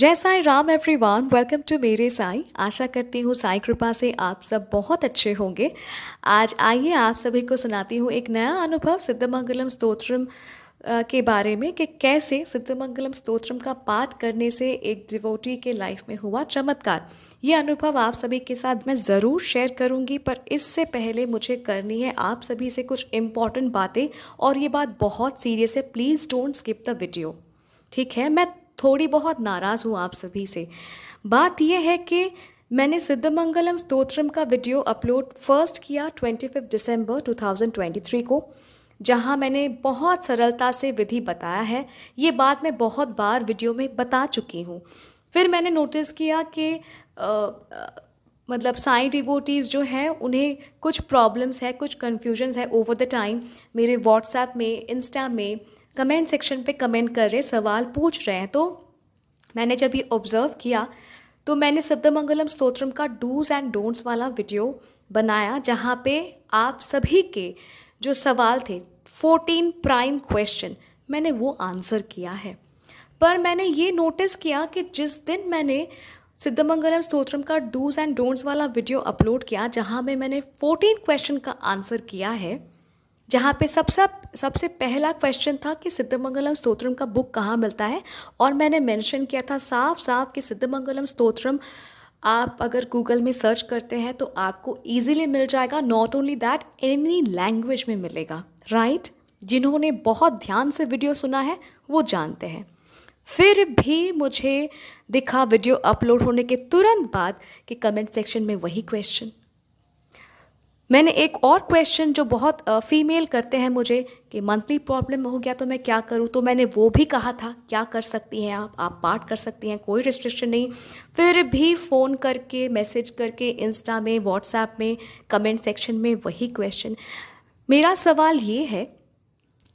जय Sai Ram everyone welcome to मेरे साई आशा करती हूँ साई कृपा से आप सब बहुत अच्छे होंगे आज आइए आप सभी को सुनाती हूँ एक नया अनुभव सिद्धमंगलम स्तोत्रम के बारे में कि कैसे सिद्धमंगलम स्तोत्रम का पाठ करने से एक डिवोटी के लाइफ में हुआ चमत्कार ये अनुभव आप सभी के साथ मैं ज़रूर शेयर करूंगी पर इससे पहले मुझे करनी है आप सभी से कुछ इम्पॉर्टेंट बातें और ये बात बहुत सीरियस है please don't skip the video ठीक है मैं थोड़ी बहुत नाराज़ हूँ आप सभी से बात यह है कि मैंने सिद्धमंगलम स्तोत्रम का वीडियो अपलोड फर्स्ट किया 25 दिसंबर 2023 को जहाँ मैंने बहुत सरलता से विधि बताया है ये बात मैं बहुत बार वीडियो में बता चुकी हूँ फिर मैंने नोटिस किया कि मतलब साई डिवोटीज़ जो हैं उन्हें कुछ प्रॉब्लम्स है कुछ कन्फ्यूजन्स है ओवर द टाइम मेरे व्हाट्सएप में इंस्टा में कमेंट सेक्शन पे कमेंट कर रहे सवाल पूछ रहे हैं तो मैंने जब ये ऑब्ज़र्व किया तो मैंने सद्दमंगलम स्तोत्रम का डूज एंड डोंट्स वाला वीडियो बनाया जहाँ पे आप सभी के जो सवाल थे फोर्टीन प्राइम क्वेश्चन मैंने वो आंसर किया है पर मैंने ये नोटिस किया कि जिस दिन मैंने सिद्धमंगलम स्तोत्रम का डूज एंड डोंट्स वाला वीडियो अपलोड किया जहाँ में मैंने फोर्टीन क्वेश्चन का आंसर किया है जहाँ पे सबसे सबसे पहला क्वेश्चन था कि सिद्धमंगलम स्तोत्रम का बुक कहाँ मिलता है और मैंने मेंशन किया था साफ साफ कि सिद्धमंगलम स्तोत्रम आप अगर गूगल में सर्च करते हैं तो आपको इजीली मिल जाएगा not only that any language में मिलेगा राइट right? जिन्होंने बहुत ध्यान से वीडियो सुना है वो जानते हैं फिर भी मुझे दिखा वीडियो अपलोड होने के तुरंत बाद कि कमेंट सेक्शन में वही क्वेश्चन मैंने एक और क्वेश्चन जो बहुत फीमेल करते हैं मुझे कि मंथली प्रॉब्लम हो गया तो मैं क्या करूँ तो मैंने वो भी कहा था क्या कर सकती हैं आप आप पार्ट कर सकती हैं कोई रिस्ट्रिक्शन नहीं फिर भी फ़ोन करके मैसेज करके इंस्टा में व्हाट्सएप में कमेंट सेक्शन में वही क्वेश्चन मेरा सवाल ये है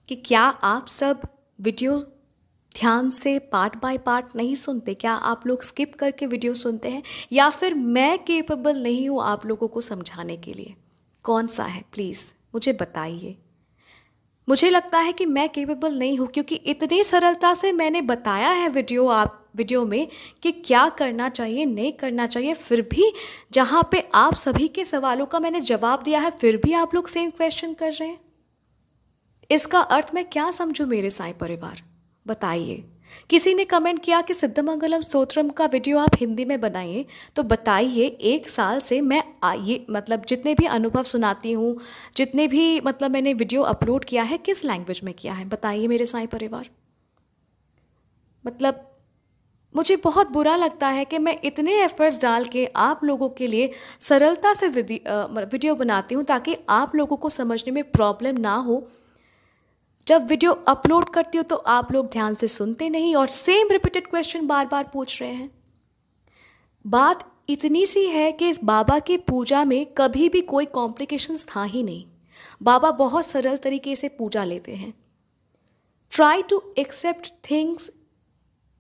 कि क्या आप सब वीडियो ध्यान से पार्ट बाय पार्ट नहीं सुनते क्या आप लोग स्किप करके वीडियो सुनते हैं या फिर मैं केपेबल नहीं हूँ आप लोगों को समझाने के लिए कौन सा है प्लीज़ मुझे बताइए मुझे लगता है कि मैं केपेबल नहीं हूँ क्योंकि इतनी सरलता से मैंने बताया है वीडियो आप वीडियो में कि क्या करना चाहिए नहीं करना चाहिए फिर भी जहाँ पे आप सभी के सवालों का मैंने जवाब दिया है फिर भी आप लोग सेम क्वेश्चन कर रहे हैं इसका अर्थ मैं क्या समझूँ मेरे साई परिवार बताइए किसी ने कमेंट किया कि सिद्धमंगलम स्तोत्रम का वीडियो आप हिंदी में बनाइए तो बताइए एक साल से मैं ये मतलब जितने भी अनुभव सुनाती हूँ जितने भी मतलब मैंने वीडियो अपलोड किया है किस लैंग्वेज में किया है बताइए मेरे साई परिवार मतलब मुझे बहुत बुरा लगता है कि मैं इतने एफर्ट्स डाल के आप लोगों के लिए सरलता से वीडियो मतलब बनाती हूँ ताकि आप लोगों को समझने में प्रॉब्लम ना हो जब वीडियो अपलोड करती हो तो आप लोग ध्यान से सुनते नहीं और सेम रिपीटेड क्वेश्चन बार बार पूछ रहे हैं बात इतनी सी है कि इस बाबा की पूजा में कभी भी कोई कॉम्प्लिकेशंस था ही नहीं बाबा बहुत सरल तरीके से पूजा लेते हैं try to accept things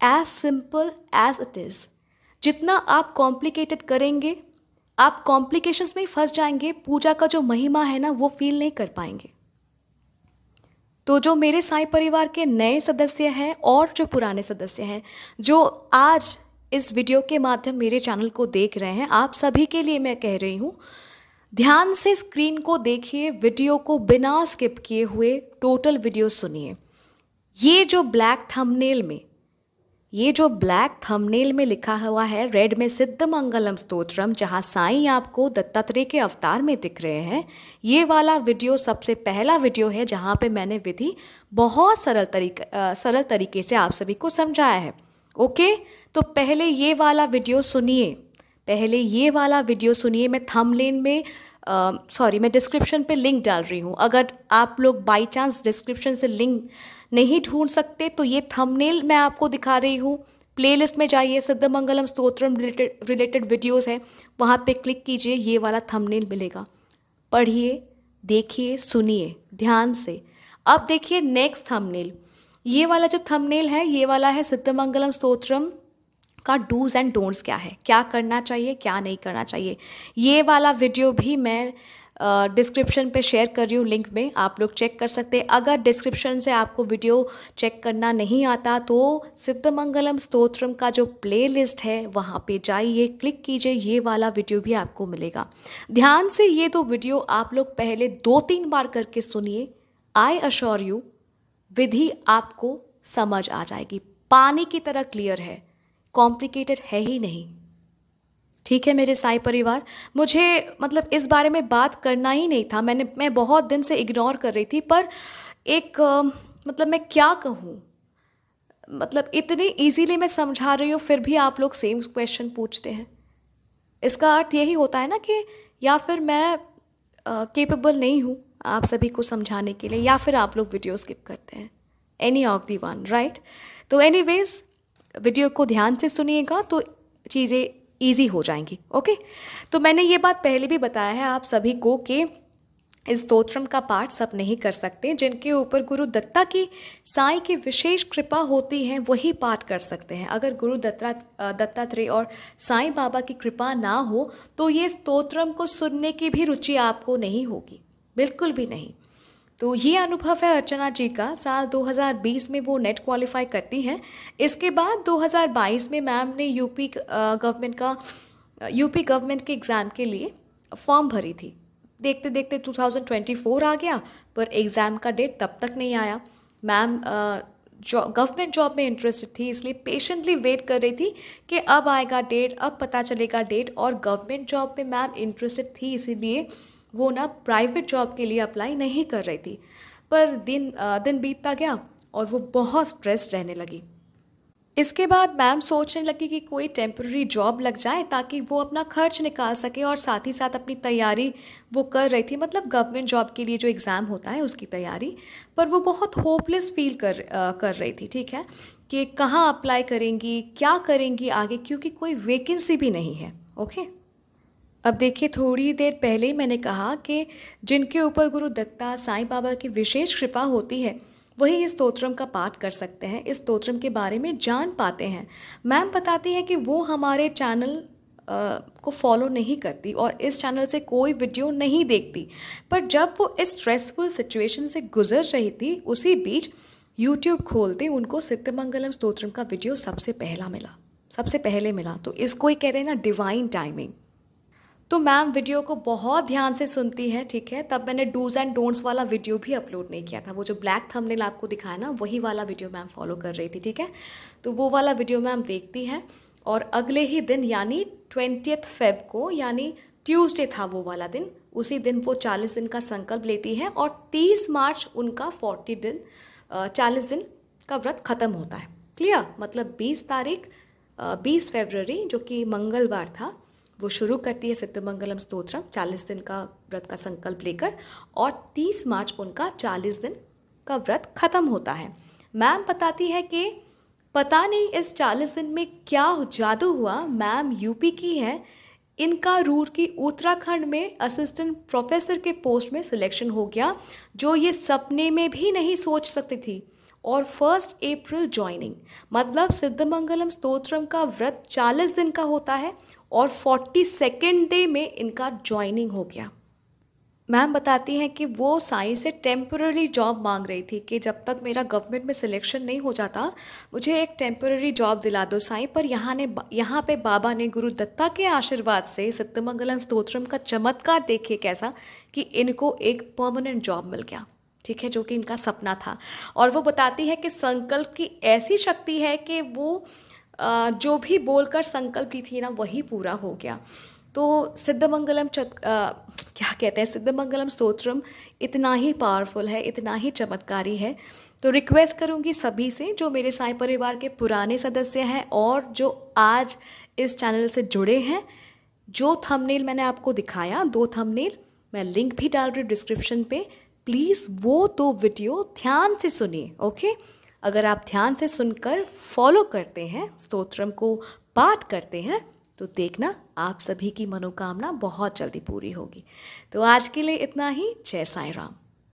as simple as it is जितना आप कॉम्प्लिकेटेड करेंगे आप कॉम्प्लिकेशंस में फंस जाएंगे पूजा का जो महिमा है ना वो फील नहीं कर पाएंगे तो जो मेरे साई परिवार के नए सदस्य हैं और जो पुराने सदस्य हैं जो आज इस वीडियो के माध्यम मेरे चैनल को देख रहे हैं आप सभी के लिए मैं कह रही हूँ ध्यान से स्क्रीन को देखिए वीडियो को बिना स्किप किए हुए टोटल वीडियो सुनिए ये जो ब्लैक थंबनेल में ये जो ब्लैक थंबनेल में लिखा हुआ है रेड में सिद्ध मंगलम स्त्रोत्र जहाँ साई आपको दत्तात्रेय के अवतार में दिख रहे हैं ये वाला वीडियो सबसे पहला वीडियो है जहाँ पे मैंने विधि बहुत सरल तरीका सरल तरीके से आप सभी को समझाया है ओके तो पहले ये वाला वीडियो सुनिए पहले ये वाला वीडियो सुनिए मैं थमलेन में सॉरी मैं डिस्क्रिप्शन पे लिंक डाल रही हूँ अगर आप लोग बाई चांस डिस्क्रिप्शन से लिंक नहीं ढूंढ सकते तो ये थंबनेल मैं आपको दिखा रही हूँ प्लेलिस्ट में जाइए Siddhamangalam Stotram related related videos हैं वहाँ पे क्लिक कीजिए ये वाला थंबनेल मिलेगा पढ़िए देखिए सुनिए ध्यान से अब देखिए नेक्स्ट थंबनेल ये वाला जो थंबनेल है ये वाला है सिद्धमंगलम स्त्रोत्रम का डूज एंड डोंट्स क्या है क्या करना चाहिए क्या नहीं करना चाहिए ये वाला वीडियो भी मैं डिस्क्रिप्शन पे शेयर कर रही हूँ लिंक में आप लोग चेक कर सकते हैं अगर डिस्क्रिप्शन से आपको वीडियो चेक करना नहीं आता तो सिद्धमंगलम स्तोत्रम का जो प्लेलिस्ट है वहाँ पे जाइए क्लिक कीजिए ये वाला वीडियो भी आपको मिलेगा ध्यान से ये तो वीडियो आप लोग पहले दो तीन बार करके सुनिए आई अश्योर यू विधि आपको समझ आ जाएगी पानी की तरह क्लियर है कॉम्प्लिकेटेड है ही नहीं ठीक है मेरे साई परिवार मुझे मतलब इस बारे में बात करना ही नहीं था मैंने मैं बहुत दिन से इग्नोर कर रही थी पर एक मतलब मैं क्या कहूँ मतलब इतनी इजीली मैं समझा रही हूँ फिर भी आप लोग सेम क्वेश्चन पूछते हैं इसका अर्थ यही होता है ना कि या फिर मैं केपेबल नहीं हूँ आप सभी को समझाने के लिए या फिर आप लोग वीडियो स्किप करते हैं any of the one right तो एनी वीडियो को ध्यान से सुनिएगा तो चीज़ें ईजी हो जाएंगी ओके तो मैंने ये बात पहले भी बताया है आप सभी को कि इस स्तोत्रम का पाठ सब नहीं कर सकते जिनके ऊपर गुरु दत्ता की साई की विशेष कृपा होती है वही पाठ कर सकते हैं अगर गुरु दत्ता दत्तात्रेय और साई बाबा की कृपा ना हो तो ये स्तोत्रम को सुनने की भी रुचि आपको नहीं होगी बिल्कुल भी नहीं तो ये अनुभव है अर्चना जी का साल 2020 में वो नेट क्वालिफाई करती हैं इसके बाद 2022 में मैम ने यूपी गवर्नमेंट का यूपी गवर्नमेंट के एग्ज़ाम के लिए फॉर्म भरी थी देखते देखते 2024 आ गया पर एग्ज़ाम का डेट तब तक नहीं आया मैम जॉ गवर्नमेंट जॉब में इंटरेस्टेड थी इसलिए पेशेंटली वेट कर रही थी कि अब आएगा डेट अब पता चलेगा डेट और गवर्नमेंट जॉब में मैम इंटरेस्टेड थी इसीलिए वो ना प्राइवेट जॉब के लिए अप्लाई नहीं कर रही थी पर दिन दिन बीतता गया और वो बहुत स्ट्रेस रहने लगी इसके बाद मैम सोचने लगी कि कोई टेम्प्रेरी जॉब लग जाए ताकि वो अपना खर्च निकाल सके और साथ ही साथ अपनी तैयारी वो कर रही थी मतलब गवर्नमेंट जॉब के लिए जो एग्ज़ाम होता है उसकी तैयारी पर वो बहुत होपलेस फील कर आ, कर रही थी ठीक है कि कहाँ अप्लाई करेंगी क्या करेंगी आगे क्योंकि कोई वेकेंसी भी नहीं है ओके अब देखिए थोड़ी देर पहले ही मैंने कहा कि जिनके ऊपर गुरु दत्ता साईं बाबा की विशेष कृपा होती है वही इस स्तोत्रम का पाठ कर सकते हैं इस स्तोत्रम के बारे में जान पाते हैं मैम बताती है कि वो हमारे चैनल को फॉलो नहीं करती और इस चैनल से कोई वीडियो नहीं देखती पर जब वो इस स्ट्रेसफुल सिचुएशन से गुजर रही थी उसी बीच यूट्यूब खोलते उनको सिद्धमंगलम स्तोत्रम का वीडियो सबसे पहला मिला सबसे पहले मिला तो इसको ही कहते हैं ना डिवाइन टाइमिंग तो मैम वीडियो को बहुत ध्यान से सुनती है ठीक है तब मैंने डूज एंड डोंट्स वाला वीडियो भी अपलोड नहीं किया था वो जो ब्लैक थंबनेल आपको दिखाया ना वही वाला वीडियो मैम फॉलो कर रही थी ठीक है तो वो वाला वीडियो मैम देखती हैं और अगले ही दिन यानी ट्वेंटियथ फेब को यानी ट्यूसडे था वो वाला दिन उसी दिन वो चालीस दिन का संकल्प लेती हैं और तीस मार्च उनका फोर्टी दिन चालीस दिन का व्रत ख़त्म होता है क्लियर मतलब बीस तारीख बीस फेबररी जो कि मंगलवार था वो शुरू करती है सत्यमंगलम स्तोत्रम चालीस दिन का व्रत का संकल्प लेकर और तीस मार्च उनका चालीस दिन का व्रत खत्म होता है मैम बताती है कि पता नहीं इस चालीस दिन में क्या जादू हुआ मैम यूपी की है इनका रूर की उत्तराखंड में असिस्टेंट प्रोफेसर के पोस्ट में सिलेक्शन हो गया जो ये सपने में भी नहीं सोच सकती थी और फर्स्ट अप्रैल ज्वाइनिंग मतलब सिद्धमंगलम स्तोत्रम का व्रत चालीस दिन का होता है और फोर्टी सेकेंड डे में इनका ज्वाइनिंग हो गया मैम बताती हैं कि वो साई से टेम्पररी जॉब मांग रही थी कि जब तक मेरा गवर्नमेंट में सिलेक्शन नहीं हो जाता मुझे एक टेम्पररी जॉब दिला दो साई पर यहाँ ने यहाँ पे बाबा ने गुरु दत्ता के आशीर्वाद से सत्यमंगलम स्तोत्रम का चमत्कार देखे कैसा कि इनको एक परमानेंट जॉब मिल गया ठीक है जो कि इनका सपना था और वो बताती है कि संकल्प की ऐसी शक्ति है कि वो जो भी बोलकर संकल्प ली थी ना वही पूरा हो गया तो सिद्धमंगलम चत क्या कहते हैं सिद्धमंगलम स्तोत्रम इतना ही पावरफुल है इतना ही चमत्कारी है तो रिक्वेस्ट करूंगी सभी से जो मेरे साई परिवार के पुराने सदस्य हैं और जो आज इस चैनल से जुड़े हैं जो थंबनेल मैंने आपको दिखाया दो थंबनेल मैं लिंक भी डाल रही हूँ डिस्क्रिप्शन पे प्लीज़ वो दो वीडियो ध्यान से सुनिए ओके अगर आप ध्यान से सुनकर फॉलो करते हैं स्तोत्रम को पाठ करते हैं तो देखना आप सभी की मनोकामना बहुत जल्दी पूरी होगी तो आज के लिए इतना ही जय साई राम